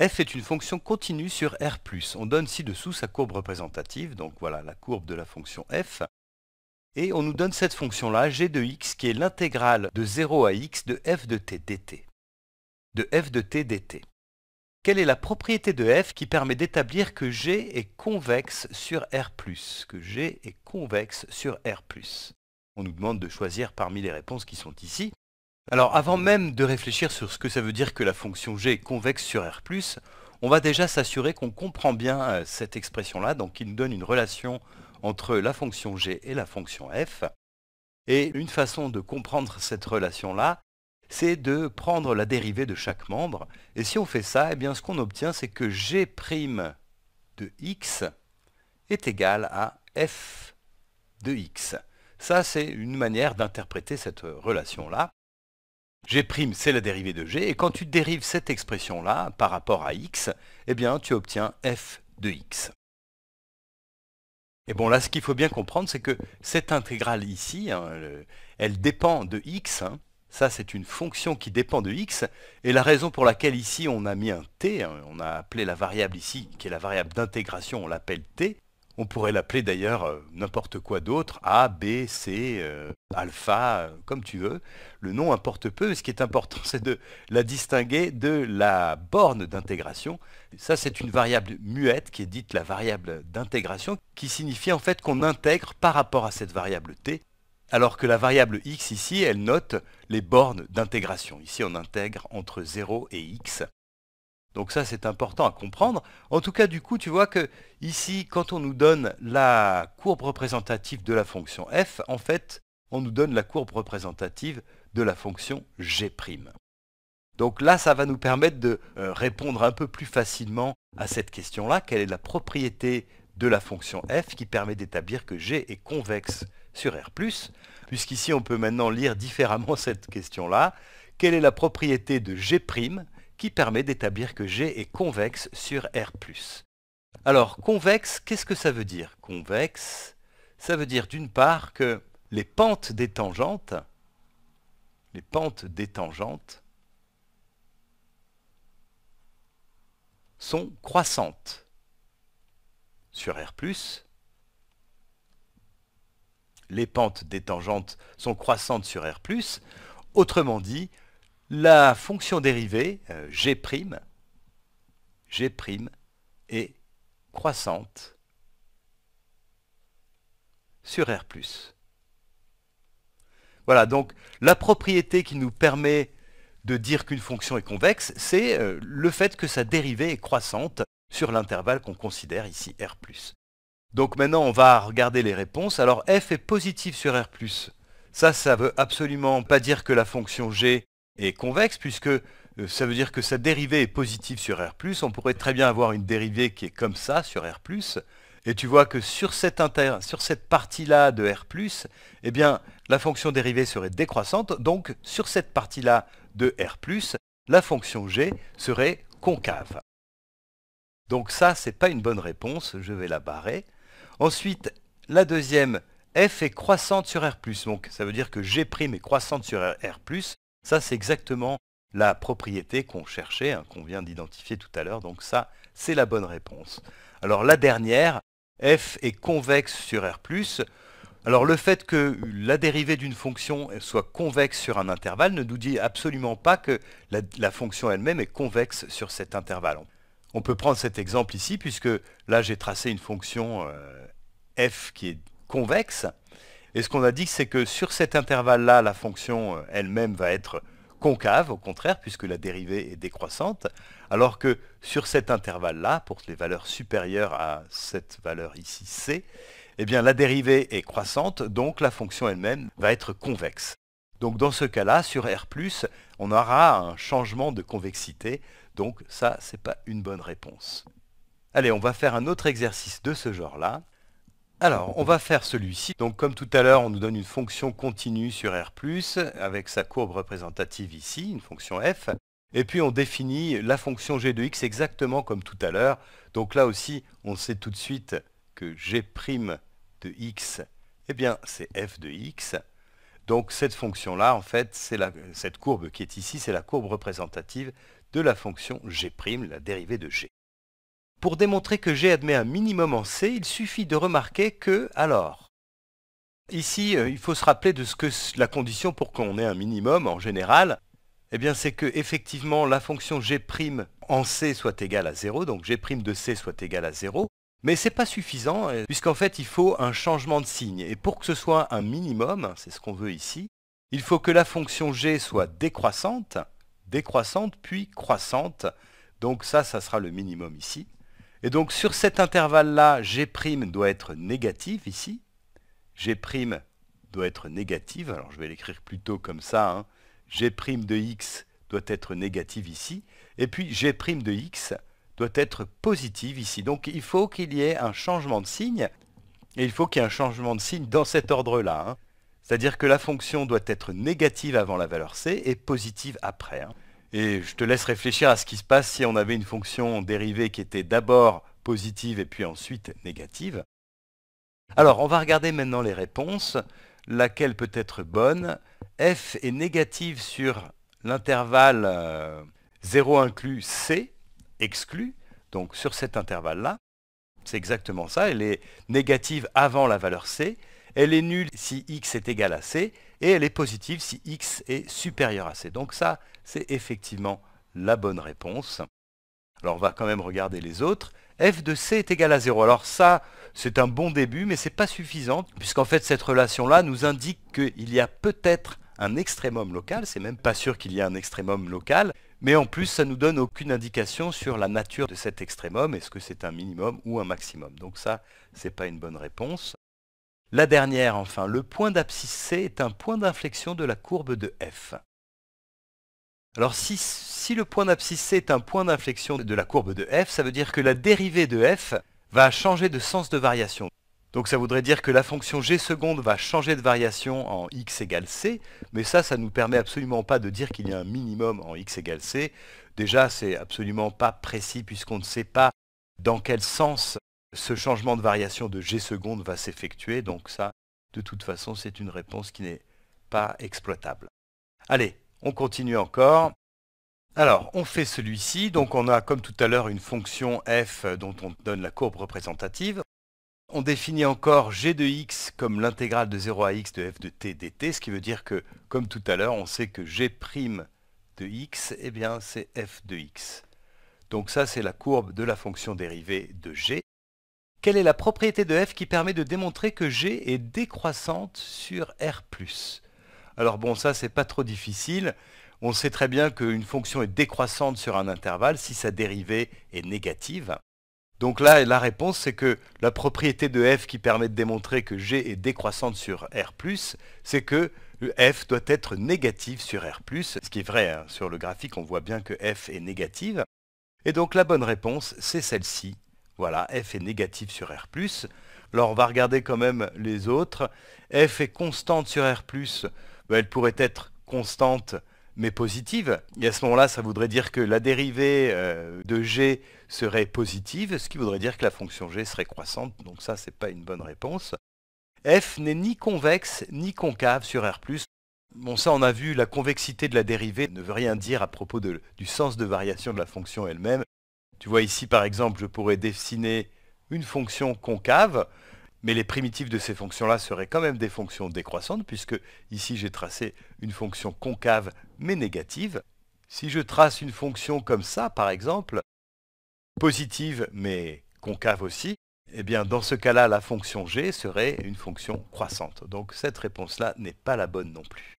f est une fonction continue sur R+. On donne ci-dessous sa courbe représentative, donc voilà la courbe de la fonction f. Et on nous donne cette fonction-là, g de x, qui est l'intégrale de 0 à x de f de t dt. De f de t dt. Quelle est la propriété de f qui permet d'établir que g est convexe sur R+, que g est convexe sur R+. On nous demande de choisir parmi les réponses qui sont ici. Alors avant même de réfléchir sur ce que ça veut dire que la fonction g est convexe sur R+, on va déjà s'assurer qu'on comprend bien euh, cette expression-là, donc qui nous donne une relation entre la fonction g et la fonction f. Et une façon de comprendre cette relation-là, c'est de prendre la dérivée de chaque membre. Et si on fait ça, eh bien ce qu'on obtient, c'est que g' de x est égal à f de x. Ça, c'est une manière d'interpréter cette relation-là. G c'est la dérivée de G, et quand tu dérives cette expression-là par rapport à x, eh bien tu obtiens f de x. Et bon là, ce qu'il faut bien comprendre, c'est que cette intégrale ici, hein, elle dépend de x, hein. ça c'est une fonction qui dépend de x, et la raison pour laquelle ici on a mis un t, hein, on a appelé la variable ici, qui est la variable d'intégration, on l'appelle t, on pourrait l'appeler d'ailleurs euh, n'importe quoi d'autre, A, B, C, euh, alpha, euh, comme tu veux. Le nom importe peu, ce qui est important, c'est de la distinguer de la borne d'intégration. Ça, c'est une variable muette qui est dite la variable d'intégration, qui signifie en fait qu'on intègre par rapport à cette variable t, alors que la variable x ici, elle note les bornes d'intégration. Ici, on intègre entre 0 et x. Donc ça, c'est important à comprendre. En tout cas, du coup, tu vois que ici, quand on nous donne la courbe représentative de la fonction f, en fait, on nous donne la courbe représentative de la fonction g'. Donc là, ça va nous permettre de euh, répondre un peu plus facilement à cette question-là. Quelle est la propriété de la fonction f qui permet d'établir que g est convexe sur R+, puisqu'ici, on peut maintenant lire différemment cette question-là. Quelle est la propriété de g' qui permet d'établir que G est convexe sur R+. Alors, convexe, qu'est-ce que ça veut dire Convexe, ça veut dire d'une part que les pentes des tangentes, les pentes des tangentes sont croissantes sur R+, les pentes des tangentes sont croissantes sur R+, autrement dit, la fonction dérivée, euh, g', est croissante sur R+. Voilà, donc la propriété qui nous permet de dire qu'une fonction est convexe, c'est euh, le fait que sa dérivée est croissante sur l'intervalle qu'on considère ici R+. Donc maintenant, on va regarder les réponses. Alors f est positif sur R+. Ça, ça veut absolument pas dire que la fonction g est convexe, puisque euh, ça veut dire que sa dérivée est positive sur R ⁇ on pourrait très bien avoir une dérivée qui est comme ça sur R ⁇ et tu vois que sur cette, partie-là de R+, eh bien, la fonction dérivée serait décroissante, donc sur cette partie-là de R+, la fonction g serait concave. Donc ça, ce n'est pas une bonne réponse, je vais la barrer. Ensuite, la deuxième, f est croissante sur R+, donc ça veut dire que g' est croissante sur R+, ça, c'est exactement la propriété qu'on cherchait, hein, qu'on vient d'identifier tout à l'heure. Donc ça, c'est la bonne réponse. Alors la dernière, f est convexe sur R+. Alors le fait que la dérivée d'une fonction soit convexe sur un intervalle ne nous dit absolument pas que la, fonction elle-même est convexe sur cet intervalle. On peut prendre cet exemple ici, puisque là j'ai tracé une fonction euh, f qui est convexe, et ce qu'on a dit, c'est que sur cet intervalle-là, la fonction euh, elle-même va être concave, au contraire, puisque la dérivée est décroissante, alors que sur cet intervalle-là, pour les valeurs supérieures à cette valeur ici c, eh bien, la dérivée est croissante, donc la fonction elle-même va être convexe. Donc dans ce cas-là, sur R+, on aura un changement de convexité, donc ça, ce n'est pas une bonne réponse. Allez, on va faire un autre exercice de ce genre-là. Alors, on va faire celui-ci. Donc, comme tout à l'heure, on nous donne une fonction continue sur R+, avec sa courbe représentative ici, une fonction f. Et puis, on définit la fonction g de x exactement comme tout à l'heure. Donc là aussi, on sait tout de suite que g' de x, eh bien, c'est f de x. Donc, cette fonction-là, en fait, c'est cette courbe qui est ici, c'est la courbe représentative de la fonction g', la dérivée de g. Pour démontrer que G admet un minimum en C, il suffit de remarquer que, alors, ici, euh, il faut se rappeler de ce que la condition pour qu'on ait un minimum en général, eh bien c'est que effectivement la fonction g' en c soit égale à 0, donc g' de c soit égale à 0, mais ce n'est pas suffisant, euh, puisqu'en fait il faut un changement de signe. Et pour que ce soit un minimum, c'est ce qu'on veut ici, il faut que la fonction g soit décroissante, décroissante puis croissante, donc ça, ça sera le minimum ici. Et donc sur cet intervalle-là, G' doit être négatif ici. G' doit être négative, alors je vais l'écrire plutôt comme ça. Hein. G' de x doit être négative ici. Et puis G' de x doit être positive ici. Donc il faut qu'il y ait un changement de signe. Et il faut qu'il y ait un changement de signe dans cet ordre-là. Hein. C'est-à-dire que la fonction doit être négative avant la valeur c et positive après. Hein. Et je te laisse réfléchir à ce qui se passe si on avait une fonction dérivée qui était d'abord positive et puis ensuite négative. Alors, on va regarder maintenant les réponses. Laquelle peut être bonne F est négative sur l'intervalle 0 euh, inclus C, exclu, donc sur cet intervalle-là. C'est exactement ça, elle est négative avant la valeur C. Elle est nulle si x est égal à c, et elle est positive si x est supérieur à c. Donc ça, c'est effectivement la bonne réponse. Alors on va quand même regarder les autres. f de c est égal à 0. Alors ça, c'est un bon début, mais ce n'est pas suffisant, puisqu'en fait cette relation-là nous indique qu'il y a peut-être un extrémum local, c'est même pas sûr qu'il y ait un extrémum local, mais en plus ça nous donne aucune indication sur la nature de cet extrémum, est-ce que c'est un minimum ou un maximum. Donc ça, ce n'est pas une bonne réponse. La dernière, enfin, le point d'abscisse C est un point d'inflexion de la courbe de F. Alors si, le point d'abscisse C est un point d'inflexion de la courbe de F, ça veut dire que la dérivée de F va changer de sens de variation. Donc ça voudrait dire que la fonction g seconde va changer de variation en x égale c, mais ça, ça ne nous permet absolument pas de dire qu'il y a un minimum en x égale c. Déjà, c'est absolument pas précis puisqu'on ne sait pas dans quel sens ce changement de variation de G seconde va s'effectuer, donc ça, de toute façon, c'est une réponse qui n'est pas exploitable. Allez, on continue encore. Alors, on fait celui-ci, donc on a comme tout à l'heure une fonction f euh, dont on donne la courbe représentative. On définit encore g de x comme l'intégrale de 0 à x de f de t dt, ce qui veut dire que, comme tout à l'heure, on sait que g' de x, eh bien, c'est f de x. Donc ça, c'est la courbe de la fonction dérivée de g. Quelle est la propriété de f qui permet de démontrer que g est décroissante sur r ⁇ Alors bon, ça, c'est pas trop difficile. On sait très bien qu'une fonction est décroissante sur un intervalle si sa dérivée est négative. Donc là, la réponse, c'est que la propriété de f qui permet de démontrer que g est décroissante sur r+, c'est que f doit être négative sur r+, ce qui est vrai, hein. sur le graphique, on voit bien que f est négative. Et donc la bonne réponse, c'est celle-ci, voilà, f est négatif sur R+. Alors on va regarder quand même les autres. f est constante sur R+, ben, elle pourrait être constante mais positive. Et à ce moment-là, ça voudrait dire que la dérivée euh, de g serait positive, ce qui voudrait dire que la fonction g serait croissante. Donc ça, ce n'est pas une bonne réponse. f n'est ni convexe ni concave sur R+. Bon, ça, on a vu, la convexité de la dérivée ne veut rien dire à propos du sens de variation de la fonction elle-même. Tu vois ici par exemple, je pourrais dessiner une fonction concave, mais les primitives de ces fonctions-là seraient quand même des fonctions décroissantes, puisque ici j'ai tracé une fonction concave mais négative. Si je trace une fonction comme ça par exemple, positive mais concave aussi, eh bien dans ce cas-là la fonction g serait une fonction croissante. Donc cette réponse-là n'est pas la bonne non plus.